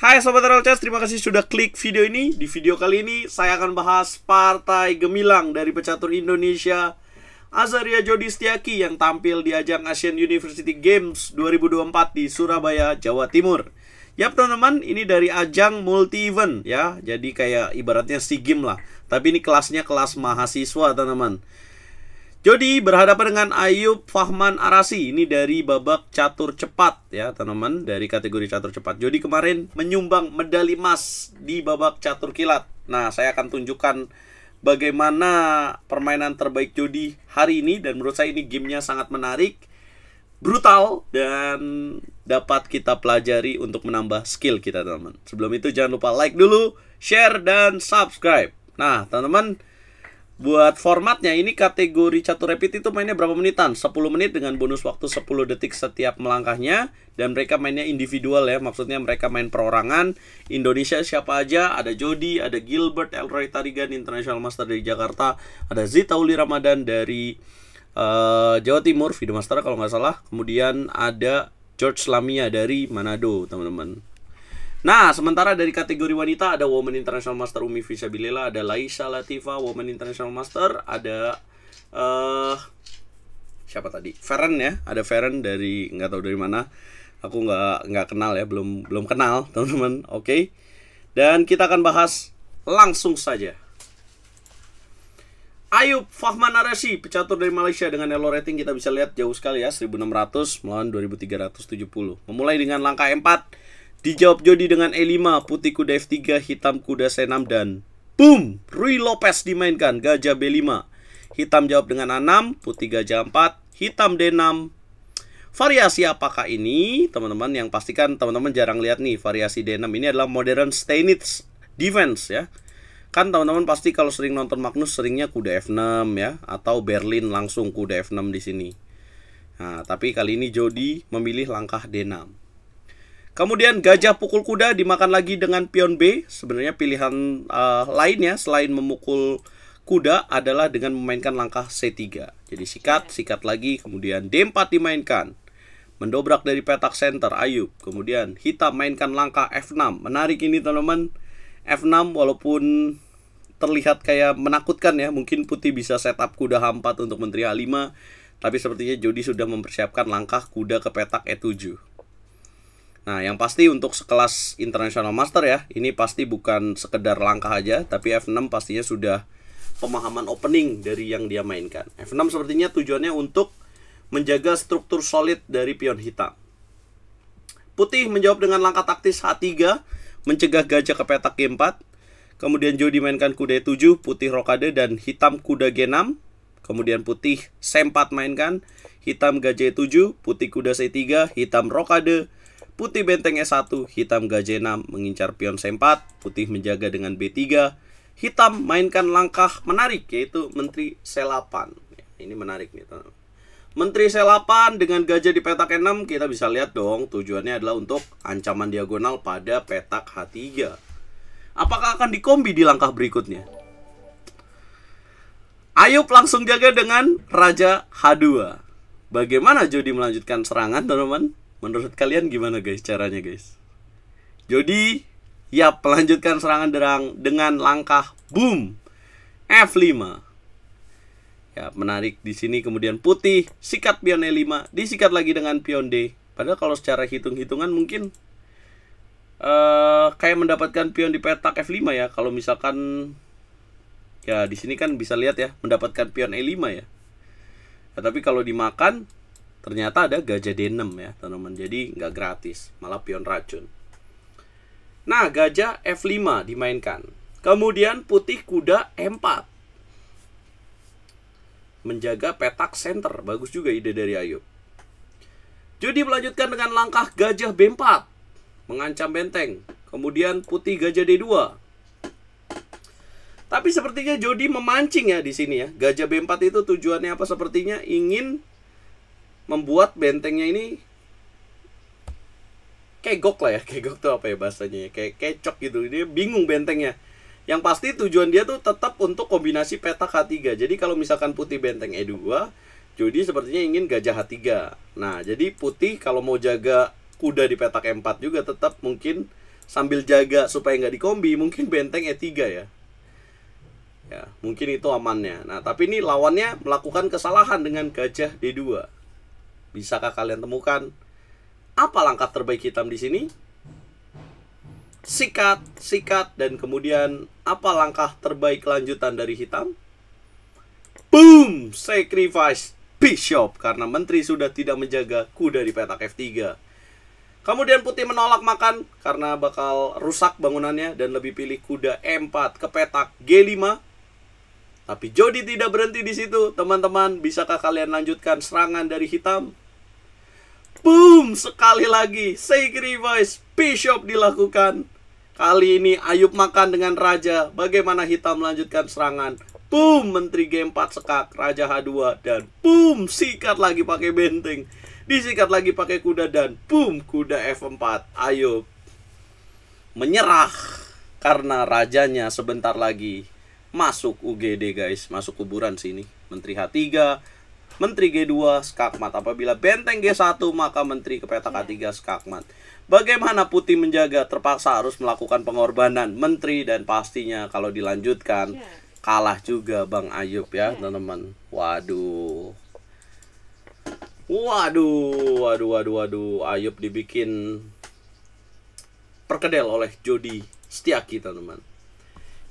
Hai Sobat RLCS, terima kasih sudah klik video ini. Di video kali ini, saya akan bahas Partai Gemilang dari pecatur Indonesia Azaria Jodi Setiaki yang tampil di ajang Asian University Games 2024 di Surabaya, Jawa Timur. Ya teman-teman, ini dari ajang multi-event ya, jadi kayak ibaratnya SEA Games lah. Tapi ini kelasnya kelas mahasiswa teman-teman. Jody berhadapan dengan Ayub Fahman Arasi ini dari babak catur cepat ya teman-teman dari kategori catur cepat. Jody kemarin menyumbang medali emas di babak catur kilat. Nah saya akan tunjukkan bagaimana permainan terbaik Jody hari ini dan menurut saya ini gamenya sangat menarik, brutal dan dapat kita pelajari untuk menambah skill kita teman-teman. Sebelum itu jangan lupa like dulu, share dan subscribe. Nah teman-teman Buat formatnya ini kategori catur rapid itu mainnya berapa menitan? 10 menit dengan bonus waktu 10 detik setiap melangkahnya dan mereka mainnya individual ya. Maksudnya mereka main perorangan. Indonesia siapa aja? Ada Jody, ada Gilbert Elroy Tarigan International Master dari Jakarta, ada Uli Ramadan dari uh, Jawa Timur, video master kalau nggak salah. Kemudian ada George Lamia dari Manado, teman-teman. Nah, sementara dari kategori wanita ada Women International Master Umi Bilela, ada Laisha Latifa Women International Master, ada uh, siapa tadi? Feren ya, ada Feren dari nggak tahu dari mana. Aku nggak nggak kenal ya, belum belum kenal teman-teman. Oke, okay. dan kita akan bahas langsung saja. Ayub Fahman Aresi, pecatur dari Malaysia dengan elo rating kita bisa lihat jauh sekali ya, 1600 melawan 2370. Memulai dengan langkah 4, Dijawab Jody dengan E5, putih kuda F3, hitam kuda C6 dan boom, Rui Lopez dimainkan gajah B5. Hitam jawab dengan A6, putih gajah 4, hitam D6. Variasi apakah ini? Teman-teman yang pastikan teman-teman jarang lihat nih variasi D6 ini adalah modern Steinitz defense ya. Kan teman-teman pasti kalau sering nonton Magnus seringnya kuda F6 ya atau Berlin langsung kuda F6 di sini. Nah, tapi kali ini Jody memilih langkah D6. Kemudian gajah pukul kuda dimakan lagi dengan pion B. Sebenarnya pilihan uh, lainnya selain memukul kuda adalah dengan memainkan langkah C3. Jadi sikat, iya. sikat lagi, kemudian D4 dimainkan. Mendobrak dari petak center Ayub. Kemudian hitam mainkan langkah F6. Menarik ini teman-teman. F6 walaupun terlihat kayak menakutkan ya. Mungkin putih bisa setup kuda H4 untuk menteri a 5 Tapi sepertinya Jody sudah mempersiapkan langkah kuda ke petak E7. Nah, yang pasti untuk sekelas International Master ya, ini pasti bukan sekedar langkah aja, tapi F6 pastinya sudah pemahaman opening dari yang dia mainkan. F6 sepertinya tujuannya untuk menjaga struktur solid dari pion hitam. Putih menjawab dengan langkah taktis H3, mencegah gajah ke petak G4. Kemudian joe dimainkan kuda E7, putih rokade, dan hitam kuda G6. Kemudian putih C4 mainkan, hitam gajah E7, putih kuda C3, hitam rokade, putih benteng E1, hitam gajah e 6 mengincar pion C4, putih menjaga dengan B3, hitam mainkan langkah menarik yaitu menteri C8. Ya, ini menarik nih, teman. Menteri C8 dengan gajah e di petak E6 kita bisa lihat dong tujuannya adalah untuk ancaman diagonal pada petak H3. Apakah akan dikombi di langkah berikutnya? Ayub langsung jaga dengan Raja H2. Bagaimana Jody melanjutkan serangan, teman-teman? Menurut kalian gimana guys caranya guys? Jody, ya pelanjutkan serangan derang dengan langkah boom F5. Ya, menarik di sini kemudian putih sikat pion E5, disikat lagi dengan pion D. Padahal kalau secara hitung-hitungan mungkin uh, kayak mendapatkan pion di petak F5 ya. Kalau misalkan ya di sini kan bisa lihat ya mendapatkan pion E5 ya. ya tapi kalau dimakan Ternyata ada gajah denim ya teman-teman. Jadi nggak gratis, malah pion racun. Nah gajah F5 dimainkan. Kemudian putih kuda M4. Menjaga petak center. Bagus juga ide dari Ayub. jadi melanjutkan dengan langkah gajah B4. Mengancam benteng. Kemudian putih gajah D2. Tapi sepertinya Jody memancing ya di sini ya. Gajah B4 itu tujuannya apa sepertinya ingin membuat bentengnya ini kegok lah ya kegok tuh apa ya bahasanya ya kayak kecok gitu dia bingung bentengnya yang pasti tujuan dia tuh tetap untuk kombinasi peta H3 jadi kalau misalkan putih benteng E2 jadi sepertinya ingin gajah H3 nah jadi putih kalau mau jaga kuda di petak E4 juga tetap mungkin sambil jaga supaya nggak dikombi mungkin benteng E3 ya ya mungkin itu amannya nah tapi ini lawannya melakukan kesalahan dengan gajah D2 Bisakah kalian temukan apa langkah terbaik hitam di sini? Sikat, sikat, dan kemudian apa langkah terbaik lanjutan dari hitam? Boom! Sacrifice Bishop karena menteri sudah tidak menjaga kuda di petak F3. Kemudian putih menolak makan karena bakal rusak bangunannya dan lebih pilih kuda E4 ke petak G5. Tapi Jody tidak berhenti di situ, teman-teman. Bisakah kalian lanjutkan serangan dari hitam? Boom! Sekali lagi, sacrifice, bishop dilakukan. Kali ini Ayub makan dengan Raja. Bagaimana Hitam melanjutkan serangan? Boom! Menteri G4 sekak, Raja H2. Dan boom! Sikat lagi pakai benteng. Disikat lagi pakai kuda dan boom! Kuda F4. Ayub menyerah karena rajanya sebentar lagi masuk UGD guys. Masuk kuburan sini. Menteri H3, Menteri G2 skakmat. Apabila benteng G1 maka menteri ke peta K3 iya. skakmat. Bagaimana Putih menjaga terpaksa harus melakukan pengorbanan menteri dan pastinya kalau dilanjutkan iya. kalah juga Bang Ayub ya, iya. teman-teman. Waduh. Waduh, waduh, waduh, waduh. Ayub dibikin perkedel oleh Jody Setiaki, teman-teman.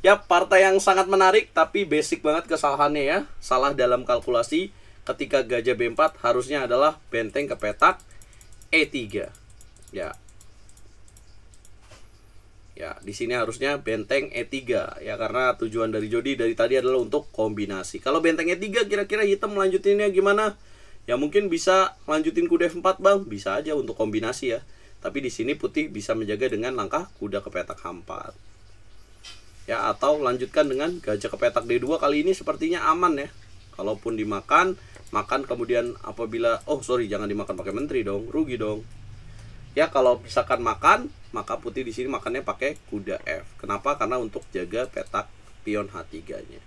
Ya, partai yang sangat menarik tapi basic banget kesalahannya ya. Salah dalam kalkulasi, ketika gajah B4 harusnya adalah benteng ke petak E3. Ya. Ya, di sini harusnya benteng E3 ya karena tujuan dari Jody dari tadi adalah untuk kombinasi. Kalau benteng E3 kira-kira hitam lanjutinnya gimana? Ya mungkin bisa lanjutin kuda F4, Bang. Bisa aja untuk kombinasi ya. Tapi di sini putih bisa menjaga dengan langkah kuda ke petak H4. Ya, atau lanjutkan dengan gajah ke petak D2 kali ini sepertinya aman ya. Kalaupun dimakan makan kemudian apabila oh sorry jangan dimakan pakai menteri dong rugi dong ya kalau misalkan makan maka putih di sini makannya pakai kuda F kenapa karena untuk jaga petak pion H3 nya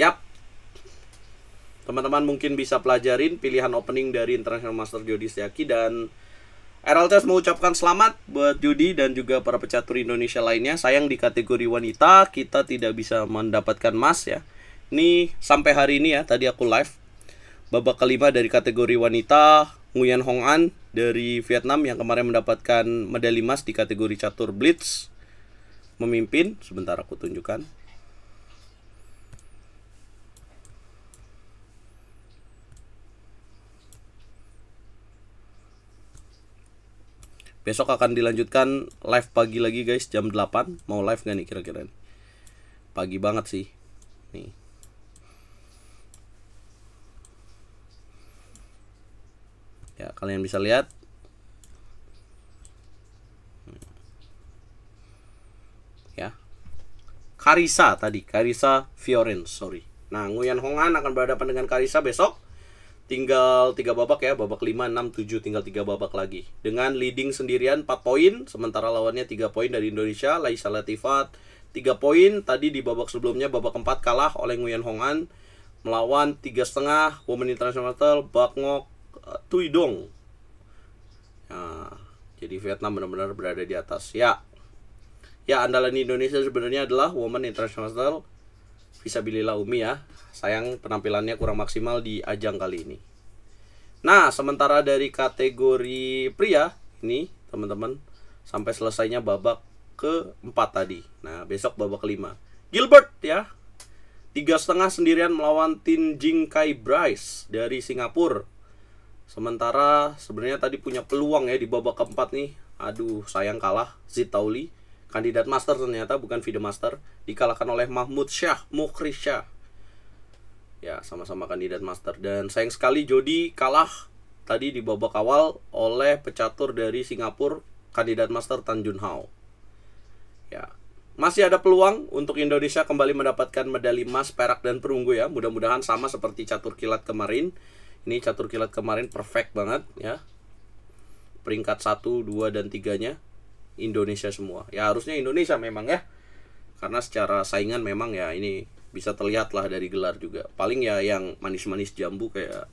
yap teman-teman mungkin bisa pelajarin pilihan opening dari International Master Jody Siaki dan RLTS mengucapkan selamat buat Judi dan juga para pecatur Indonesia lainnya. Sayang di kategori wanita kita tidak bisa mendapatkan emas ya. Ini sampai hari ini ya, tadi aku live. Babak kelima dari kategori wanita, Nguyen Hong An dari Vietnam yang kemarin mendapatkan medali emas di kategori catur blitz. Memimpin, sebentar aku tunjukkan. Besok akan dilanjutkan live pagi lagi guys jam 8. Mau live gak nih kira-kira? Pagi banget sih. Nih. ya kalian bisa lihat ya Karisa tadi Karisa Fioren sorry nah Nguyen Hong An akan berhadapan dengan Karisa besok tinggal tiga babak ya babak 5 6 7 tinggal tiga babak lagi dengan leading sendirian 4 poin sementara lawannya tiga poin dari Indonesia Laisa Latifat tiga poin tadi di babak sebelumnya babak keempat kalah oleh Nguyen Hong An melawan tiga setengah Women International Battle Ngok Tui Dong. Nah, jadi Vietnam benar-benar berada di atas. Ya, ya andalan Indonesia sebenarnya adalah Women International beli Umi ya. Sayang penampilannya kurang maksimal di ajang kali ini. Nah, sementara dari kategori pria ini, teman-teman, sampai selesainya babak keempat tadi. Nah, besok babak kelima. Gilbert ya, tiga setengah sendirian melawan Tin Jing Kai Bryce dari Singapura Sementara sebenarnya tadi punya peluang ya di babak keempat nih. Aduh, sayang kalah Zitauli. Kandidat master ternyata bukan video master. Dikalahkan oleh Mahmud Syah, Mukhri Ya, sama-sama kandidat master. Dan sayang sekali Jody kalah tadi di babak awal oleh pecatur dari Singapura, kandidat master Tan Jun Hao. Ya, masih ada peluang untuk Indonesia kembali mendapatkan medali emas, perak, dan perunggu ya. Mudah-mudahan sama seperti catur kilat kemarin. Ini catur kilat kemarin perfect banget ya. Peringkat 1, 2 dan 3-nya Indonesia semua. Ya harusnya Indonesia memang ya. Karena secara saingan memang ya ini bisa terlihat lah dari gelar juga. Paling ya yang manis-manis jambu kayak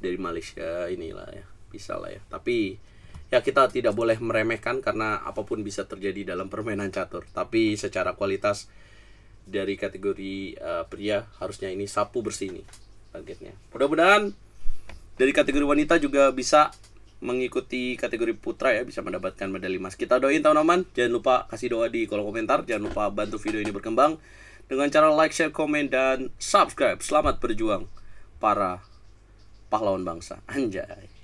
dari Malaysia inilah ya. Bisa lah ya. Tapi ya kita tidak boleh meremehkan karena apapun bisa terjadi dalam permainan catur tapi secara kualitas dari kategori uh, pria harusnya ini sapu bersih ini targetnya mudah-mudahan dari kategori wanita juga bisa mengikuti kategori putra ya bisa mendapatkan medali emas. Kita doain teman-teman Jangan lupa kasih doa di kolom komentar. Jangan lupa bantu video ini berkembang dengan cara like, share, komen dan subscribe. Selamat berjuang para pahlawan bangsa. Anjay.